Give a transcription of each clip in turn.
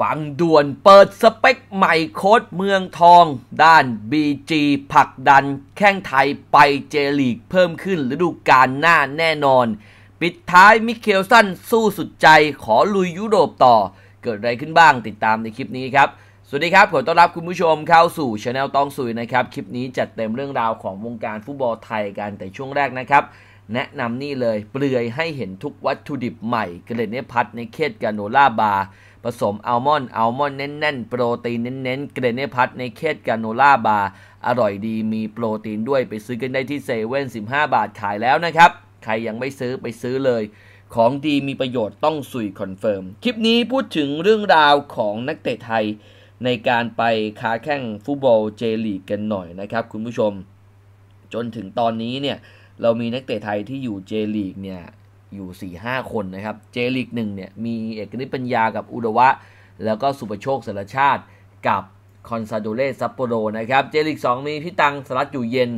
ฟังด่วนเปิดสเปคใหม่โค้ดเมืองทอง ด้านบีจีผักดัน แข้งไทยไปเจลีกเพิ่มขึ้นฤดูกาลหน้าแน่นอน ปิดท้ายมิเคลสันสู้สุดใจขอลุยยุโรปต่อเกิดอะไรขึ้นบ้างติดตามในคลิปนี้ครับ สวัสดีครับ ขอต้อนรับคุณผู้ชมเข้าสู่ช anel ตองสุยนะครับ คลิปนี้จัดเต็มเรื่องราวของวงการฟุตบอลไทยกันแต่ช่วงแรกนะครับแนะนำนี่เลยเปลือยให้เห็นทุกวัตถุดิบใหม่เกล็ดเนพัดในเคสกาโนล่าบาร์ผสมอัลมอนด์อัลมอนด์แน่นๆ โปรตีนเน้นๆเกรเนพัทในเคสกาโนล่าบาร์อร่อยดีมีโปรตีนด้วยไปซื้อกันได้ที่เซเว่นสิบห้าบาทขายแล้วนะครับใครยังไม่ซื้อไปซื้อเลย ของดีมีประโยชน์ต้องสุยคอนเฟิร์มคลิปนี้พูดถึงเรื่องราวของนักเตะไทยในการไปคาแข่งฟุตบอลเจลีกกันหน่อยนะครับ คุณผู้ชม จนถึงตอนนี้เนี่ยเรามีนักเตะไทยที่อยู่เจลีกเนี่ยอยู่4าคนนะครับ เจลีกหนึ่งเนี่ยมีเอกนิปัญญากับอุดวะ แล้วก็สุปโชคสารชาติกับคอนซาโดเลซัปโปโรนะครับเจลีกสมีพี่ตังสลัดอยู่เย็น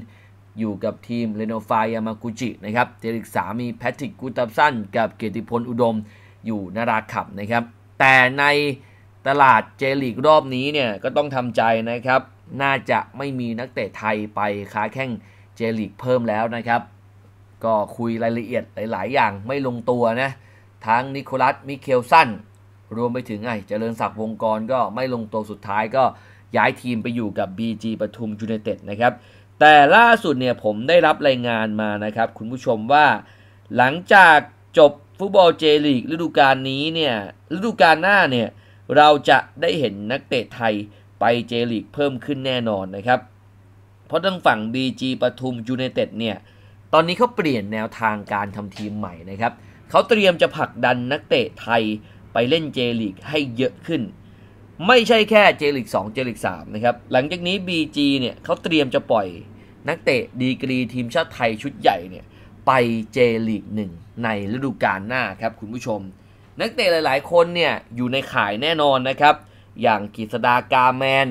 อยู่กับทีมเรโนฟายามากุจินะครับเจลีกสามีแพทริกกูตับสันกับเกียรติพลอุดมอยู่นาราขับนะครับ แต่ในตลาดเจลีกรอบนี้เนี่ยก็ต้องทำใจนะครับน่าจะไม่มีนักเตะไทยไปค้าแข้งเจลิกเพิ่มแล้วนะครับ ก็คุยรายละเอียดหลายๆ อย่างไม่ลงตัวนะ ทั้งนิโคลัสมิเคลสันรวมไปถึงไอ้เจริญศักดิ์วงกรก็ไม่ลงตัวสุดท้ายก็ย้ายทีมไปอยู่กับ BG ปทุมยูไนเต็ดนะครับ แต่ล่าสุดเนี่ยผมได้รับรายงานมานะครับ คุณผู้ชมว่า หลังจากจบฟุตบอลเจลีกฤดูกาลนี้เนี่ยฤดูกาลหน้าเนี่ยเราจะได้เห็นนักเตะไทยไปเจลีกเพิ่มขึ้นแน่นอนนะครับเพราะทางฝั่ง BG ปทุมยูไนเต็ดเนี่ย ตอนนี้เขาเปลี่ยนแนวทางการทำทีมใหม่นะครับ เขาเตรียมจะผลักดันนักเตะไทยไปเล่นเจลีกให้เยอะขึ้น ไม่ใช่แค่เจลีก2เจลีก3นะครับ หลังจากนี้ BG เนี่ยเขาเตรียมจะปล่อยนักเตะดีกรีทีมชาติไทยชุดใหญ่เนี่ยไปเจลีกหนึ่งในฤดูกาลหน้าครับคุณผู้ชม นักเตะหลายๆ คนเนี่ยอยู่ในข่ายแน่นอนนะครับ อย่างกฤษดากาแมน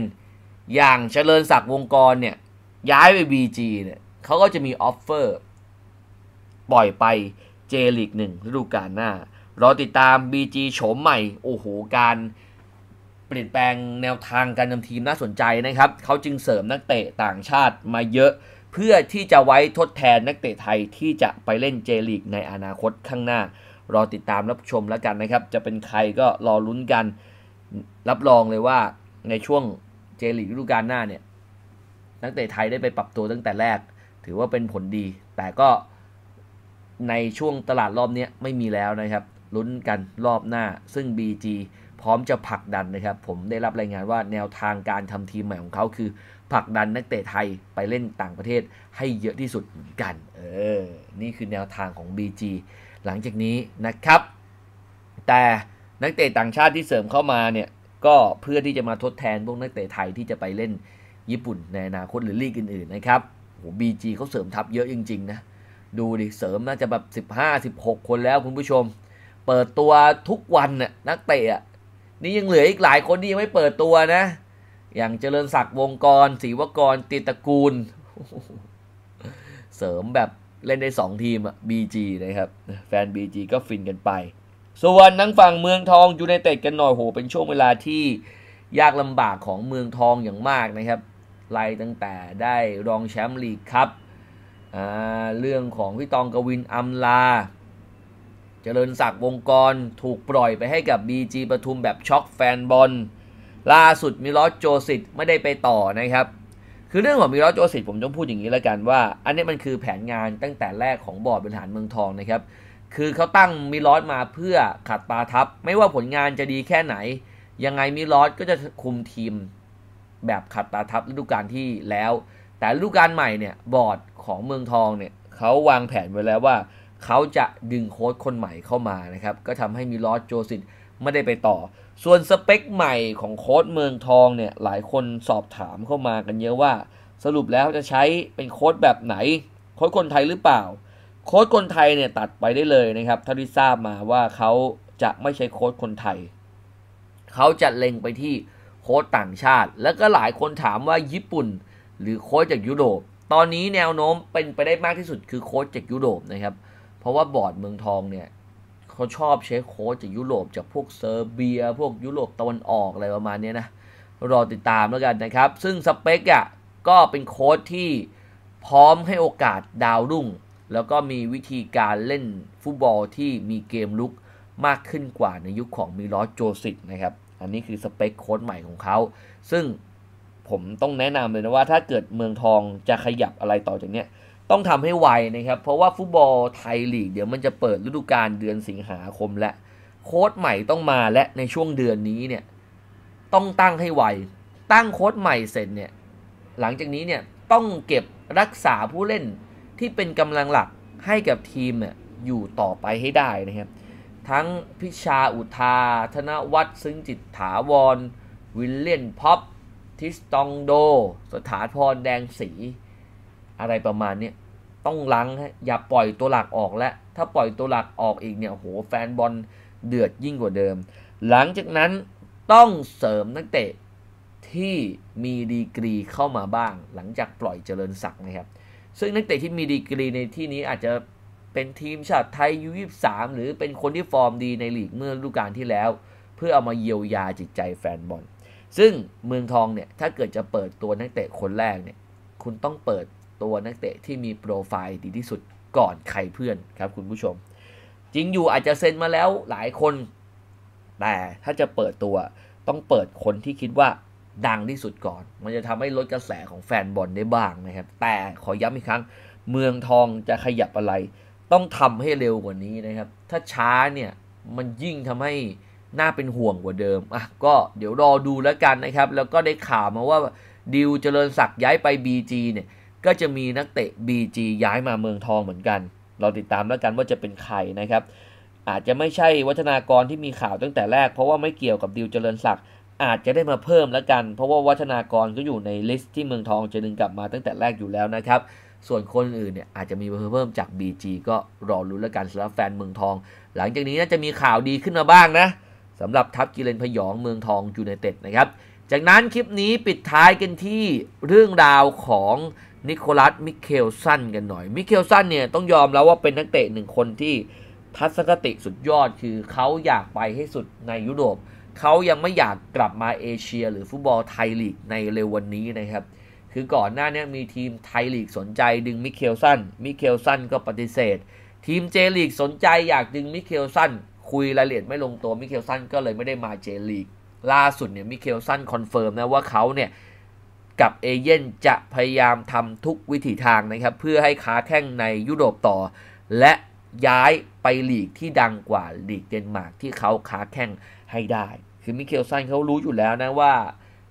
อย่างเฉลินศักดิ์วงกรเนี่ยย้ายไป BG เนี่ยเขาก็จะมีออฟเฟอร์ปล่อยไป เจลีกหนึ่งฤดูกาลหน้ารอติดตาม BG โฉมใหม่โอ้โหการเปลี่ยนแปลงแนวทางการนำทีมน่าสนใจนะครับเขาจึงเสริมนักเตะต่างชาติมาเยอะเพื่อที่จะไว้ทดแทนนักเตะไทยที่จะไปเล่นเจลีกในอนาคตข้างหน้า รอติดตามรับชมแล้วกันนะครับ จะเป็นใครก็รอลุ้นกัน รับรองเลยว่าในช่วงเจลีกฤดูกาลหน้าเนี่ยนักเตะไทยได้ไปปรับตัวตั้งแต่แรก ถือว่าเป็นผลดี แต่ก็ในช่วงตลาดรอบนี้ไม่มีแล้วนะครับลุ้นกันรอบหน้า ซึ่ง BG พร้อมจะผลักดันนะครับ ผมได้รับรายงานว่าแนวทางการทำทีมใหม่ของเขาคือผลักดันนักเตะไทยไปเล่นต่างประเทศให้เยอะที่สุดเหมือนกัน เออ นี่คือแนวทางของ BG หลังจากนี้นะครับ แต่นักเตะต่างชาติที่เสริมเข้ามาเนี่ยก็เพื่อที่จะมาทดแทนพวกนักเตะไทยที่จะไปเล่นญี่ปุ่นในอนาคตหรือลีกอื่น ๆนะครับ โอ้บีจีเขาเสริมทัพเยอะจริงๆนะ ดูดิ เสริมน่าจะแบบ 15 16 คนแล้วคุณผู้ชม เปิดตัวทุกวันน่ะ นักเตะนี่ยังเหลืออีกหลายคนที่ยังไม่เปิดตัวนะ อย่างเจริญศักดิ์วงกรศรีวกร ตีตระกูล เสริมแบบเล่นได้ 2 ทีมอ่ะบีจีนะครับ แฟน BG ก็ฟินกันไป ส่วนนังฝั่งเมืองทองอยู่ในเตะกันหน่อยโหเป็นช่วงเวลาที่ยากลำบากของเมืองทองอย่างมากนะครับไล่ตั้งแต่ได้รองแชมป์ลีกครับเรื่องของพี่ตองกวินอัมลาเจริญศักดิ์วงกรถูกปล่อยไปให้กับ BG ปทุมแบบช็อกแฟนบอลล่าสุด มิลอสโจสิตไม่ได้ไปต่อนะครับคือเรื่องของมิลอสโจสิตผมต้องพูดอย่างนี้แล้วกันว่า อันนี้มันคือแผนงานตั้งแต่แรกของบอร์ดบริหารเมืองทองนะครับคือเขาตั้งมิลอสมาเพื่อขัดตาทับไม่ว่าผลงานจะดีแค่ไหน ยังไงมิลอสก็จะคุมทีมแบบขัดตาทับฤดูกาลที่แล้ว แต่ฤดูกาลใหม่เนี่ยบอร์ดของเมืองทองเนี่ยเขาวางแผนไว้แล้วว่าเขาจะดึงโค้ชคนใหม่เข้ามานะครับก็ทำให้มีลอสโจซิตไม่ได้ไปต่อ ส่วนสเปคใหม่ของโค้ชเมืองทองเนี่ยหลายคนสอบถามเข้ามากันเยอะว่าสรุปแล้วจะใช้เป็นโค้ชแบบไหน โค้ชคนไทยหรือเปล่า โค้ชคนไทยเนี่ยตัดไปได้เลยนะครับท่าที่ทราบมาว่าเขาจะไม่ใช้โค้ชคนไทยเขาจะเล็งไปที่โค้ชต่างชาติแล้วก็หลายคนถามว่าญี่ปุ่น หรือโค้ชจากยุโรปตอนนี้แนวโน้มเป็นไปได้มากที่สุด คือโค้ชจากยุโรปนะครับ เพราะว่าบอร์ดเมืองทองเนี่ยเขาชอบใช้โค้ชจากยุโรปจากพวกเซอร์เบีย พวกยุโรปตะวันออกอะไรประมาณนี้นะรอติดตามแล้วกันนะครับซึ่งสเปกอ่ะก็เป็นโค้ชที่พร้อมให้โอกาสดาวรุ่ง แล้วก็มีวิธีการเล่นฟุตบอลที่มีเกมลุกมากขึ้นกว่าในยุคขของมิลอสโจสิตนะครับอันนี้คือสเปคโค้ดใหม่ของเขา ซึ่งผมต้องแนะนำเลยนะว่าถ้าเกิดเมืองทองจะขยับอะไรต่อจากเนี้ยต้องทำให้ไวนะครับ เพราะว่าฟุตบอลไทยลีกเดี๋ยวมันจะเปิดฤดูกาลเดือนสิงหาคมและ โค้ดใหม่ต้องมาและในช่วงเดือนนี้เนี่ย ต้องตั้งให้ไว ตั้งโค้ดใหม่เสร็จเนี่ย หลังจากนี้เนี่ย ต้องเก็บรักษาผู้เล่นที่เป็นกำลังหลักให้กับทีมเนี่ยอยู่ต่อไปให้ได้นะครับทั้งพิชาอุทาธนวัฒน์ซึ่งจิตถาวรวิลเลียนพ็อปทิสตองโด สถาพรแดงสี อะไรประมาณนี้ต้องลังฮะอย่าปล่อยตัวหลักออกแล้วถ้าปล่อยตัวหลักออกอีกเนี่ยโหแฟนบอลเดือดยิ่งกว่าเดิม หลังจากนั้นต้องเสริมนักเตะที่มีดีกรีเข้ามาบ้าง หลังจากปล่อยเจริญศักดิ์นะครับ ซึ่งนักเตะที่มีดีกรีในที่นี้อาจจะเป็นทีมชาติไทยยูยีหรือเป็นคนที่ฟอร์มดีในลีกเมื่อฤดูกาลที่แล้ว เพื่อเอามาเยียวยาจิตใจแฟนบอล ซึ่งเมืองทองเนี่ย ถ้าเกิดจะเปิดตัวนักเตะคนแรกเนี่ยคุณต้องเปิดตัวนักเตะที่มีโปรไฟล์ดีที่สุดก่อนใครเพื่อนครับ คุณผู้ชม จริงอยู่อาจจะเซ็นมาแล้วหลายคน แต่ถ้าจะเปิดตัวต้องเปิดคนที่คิดว่าดังที่สุดก่อน มันจะทำให้ลดกระแสของแฟนบอลได้บ้างนะครับแต่ขอย้ำอีกครั้ง เมืองทองจะขยับอะไรต้องทำให้เร็วกว่านี้นะครับ ถ้าช้าเนี่ยมันยิ่งทำให้น่าเป็นห่วงกว่าเดิม อ่ะก็เดี๋ยวรอดูแล้วกันนะครับ แล้วก็ได้ข่าวมาว่าดิวเจริญศักดิ์ย้ายไป BG เนี่ย ก็จะมีนักเตะ BG ย้ายมาเมืองทองเหมือนกัน เราติดตามแล้วกันว่าจะเป็นใครนะครับ อาจจะไม่ใช่วัฒนากรที่มีข่าวตั้งแต่แรก เพราะว่าไม่เกี่ยวกับดิวเจริญศักดิ์อาจจะได้มาเพิ่มแล้วกัน เพราะว่าวัฒนากรก็อยู่ในลิสต์ที่เมืองทองจะดึงกลับมา ตั้งแต่แรกอยู่แล้วนะครับส่วนคนอื่นเนี่ยอาจจะมีเพิ่มจาก BG ก็รอรู้แล้วกันสำหรับแฟนเมืองทอง หลังจากนี้น่าจะมีข่าวดีขึ้นมาบ้างนะสำหรับทัพกิเลนพยองเมืองทองยูไนเต็ดนะครับ จากนั้นคลิปนี้ปิดท้ายกันที่เรื่องราวของนิโคลัสมิเคลสันกันหน่อยมิเคลสันเนี่ยต้องยอมแล้วว่าเป็นนักเตะหนึ่งคนที่ทัศนคติสุดยอดคือเขาอยากไปให้สุดในยุโรปเขายังไม่อยากกลับมาเอเชีย หรือฟุตบอลไทยลีกในเร็ววันนี้นะครับคือก่อนหน้านี้มีทีมไทยลีกสนใจดึงมิเคลสัน มิเคลสันก็ปฏิเสธ ทีมเจลีกสนใจอยากดึงมิเคลสันคุยรายละเอียดไม่ลงตัวมิเคลสันก็เลยไม่ได้มาเจลีกล่าสุดเนี่ยมิเคลสันคอนเฟิร์มนะว่าเขาเนี่ยกับเอเย่นจะพยายามทำทุกวิถีทางนะครับเพื่อให้ค้าแข้งในยุโรปต่อ และย้ายไปลีกที่ดังกว่าลีกเดนมาร์กที่เขาค้าแข้งให้ได้ คือมิเคลสันเขารู้อยู่แล้วนะว่า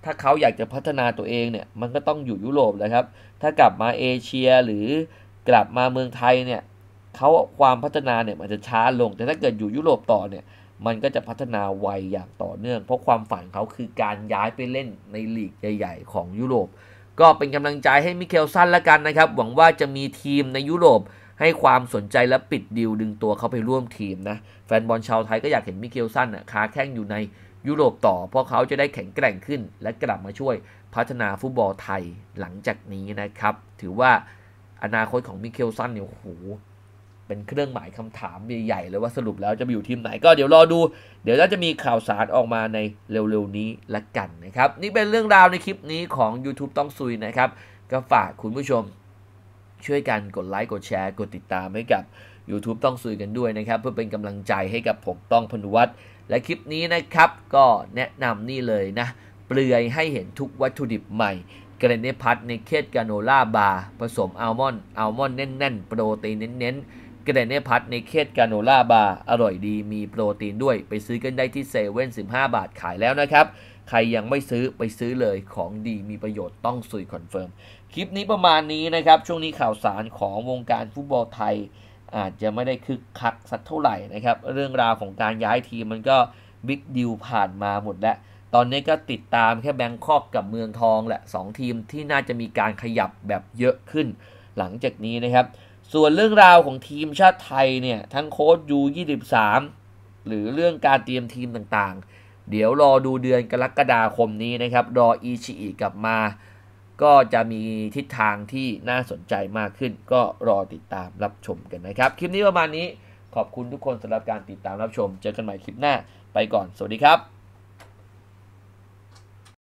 ถ้าเขาอยากจะพัฒนาตัวเองเนี่ย มันก็ต้องอยู่ยุโรปนะครับ ถ้ากลับมาเอเชียหรือกลับมาเมืองไทยเนี่ยเขาความพัฒนาเนี่ยมันจะช้าลง แต่ถ้าเกิดอยู่ยุโรปต่อเนี่ย มันก็จะพัฒนาไวอย่างต่อเนื่อง เพราะความฝันเขาคือการย้ายไปเล่นในลีกใหญ่ ๆ ของยุโรป ก็เป็นกำลังใจให้มิเคลสันละกันนะครับ หวังว่าจะมีทีมในยุโรปให้ความสนใจและปิดดิวดึงตัวเขาไปร่วมทีมนะ แฟนบอลชาวไทยก็อยากเห็นมิเคลสันอ่ะคาแข้งอยู่ในยุโรปต่อเพราะเขาจะได้แข็งแกร่งขึ้น และกลับมาช่วยพัฒนาฟุตบอลไทยหลังจากนี้นะครับ ถือว่าอนาคตของมิเคลซันเนี่ยโอ้โหเป็นเครื่องหมายคำถามใหญ่ๆเลยว่าสรุปแล้วจะไปอยู่ทีมไหน ก็เดี๋ยวรอดู เดี๋ยวจะมีข่าวสารออกมาในเร็วๆนี้ละกันนะครับ นี่เป็นเรื่องราวในคลิปนี้ของ YouTube ต้องซุยนะครับก็ฝากคุณผู้ชมช่วยกันกดไลค์กดแชร์ กดติดตามให้กับ YouTube ต้องซุยกันด้วยนะครับเพื่อเป็นกำลังใจให้กับผมต้องพนุวัตรและคลิปนี้นะครับก็แนะนำนี่เลยนะ เปลือยให้เห็นทุกวัตถุดิบใหม่เกรเนพัทในเคสกาโนล่าบาร์ผสมอัลมอนด์อัลมอนด์แน่นๆ โปรตีนเน้นๆเกรเนพัทในเคสกาโนล่าบาร์อร่อยดีมีโปรตีนด้วยไปซื้อกันได้ที่เซเว่นสิบห้าบาทขายแล้วนะครับ ใครยังไม่ซื้อไปซื้อเลยของดีมีประโยชน์ต้องซื้อคอนเฟิร์มคลิปนี้ประมาณนี้นะครับช่วงนี้ข่าวสารของวงการฟุตบอลไทยอาจจะไม่ได้คึกคักสักเท่าไหร่นะครับ เรื่องราวของการย้ายทีมมันก็บิ๊กดิวผ่านมาหมดแล้ว ตอนนี้ก็ติดตามแค่แบงคอกกับเมืองทองแหละสองทีมที่น่าจะมีการขยับแบบเยอะขึ้นหลังจากนี้นะครับ ส่วนเรื่องราวของทีมชาติไทยเนี่ย ทั้งโค้ชยู23หรือเรื่องการเตรียมทีมต่างๆ เดี๋ยวรอดูเดือนกรกฎาคมนี้นะครับรออีชิอีกลับมาก็จะมีทิศทางที่น่าสนใจมากขึ้น ก็รอติดตามรับชมกันนะครับ คลิปนี้ประมาณนี้ ขอบคุณทุกคนสำหรับการติดตามรับชมเจอกันใหม่คลิปหน้า ไปก่อน สวัสดีครับ